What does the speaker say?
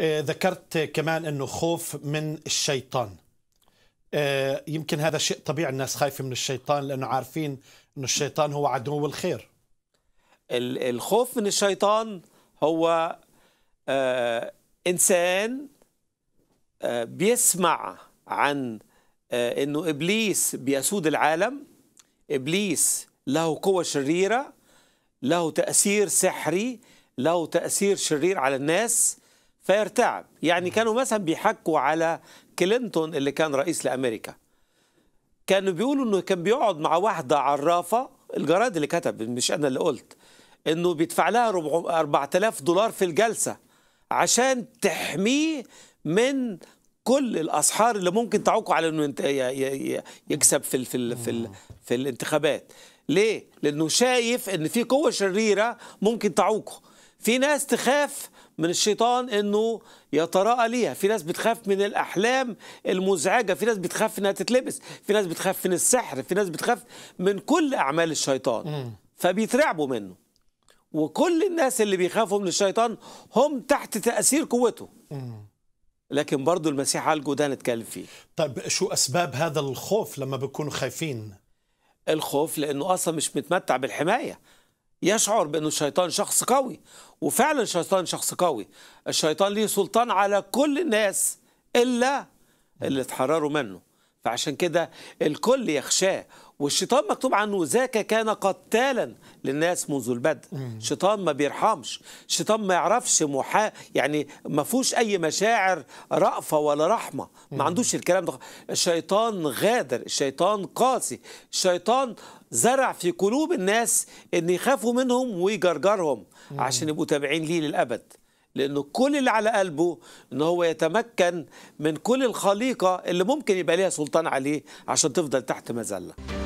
آه، ذكرت كمان انه خوف من الشيطان آه، يمكن هذا شيء طبيعي الناس خايفه من الشيطان لانه عارفين انه الشيطان هو عدو الخير الخوف من الشيطان هو آه، انسان بيسمع عن انه ابليس بيسود العالم ابليس له قوه شريره له تاثير سحري له تاثير شرير على الناس فيرتعب يعني كانوا مثلا بيحكوا على كلينتون اللي كان رئيس لأمريكا كانوا بيقولوا انه كان بيقعد مع واحدة عرافة الجراد اللي كتب مش انا اللي قلت انه بيدفع لها 4000 دولار في الجلسة عشان تحميه من كل الاسحار اللي ممكن تعوقه على انه يكسب في الـ في الـ في, الـ في الانتخابات ليه لانه شايف ان في قوه شريره ممكن تعوقه في ناس تخاف من الشيطان انه يتراءى ليها في ناس بتخاف من الاحلام المزعجه في ناس بتخاف انها تتلبس في ناس بتخاف من السحر في ناس بتخاف من كل اعمال الشيطان فبيترعبوا منه وكل الناس اللي بيخافوا من الشيطان هم تحت تاثير قوته لكن برضه المسيح عالجه ده نتكلم فيه طيب شو اسباب هذا الخوف لما بيكونوا خايفين الخوف لانه اصلا مش متمتع بالحمايه يشعر بأن الشيطان شخص قوي وفعلا الشيطان شخص قوي الشيطان ليه سلطان على كل الناس إلا اللي اتحرروا منه فعشان كده الكل يخشاه والشيطان مكتوب عنه ذاك كان قتالا للناس منذ البدء شيطان ما بيرحمش شيطان ما يعرفش محا يعني ما فيهوش اي مشاعر رأفة ولا رحمة ما عندوش الكلام ده الشيطان غادر الشيطان قاسي الشيطان زرع في قلوب الناس ان يخافوا منهم ويجرجرهم عشان يبقوا تابعين ليه للابد لانه كل اللي على قلبه ان هو يتمكن من كل الخليقه اللي ممكن يبقى ليها سلطان عليه عشان تفضل تحت مذله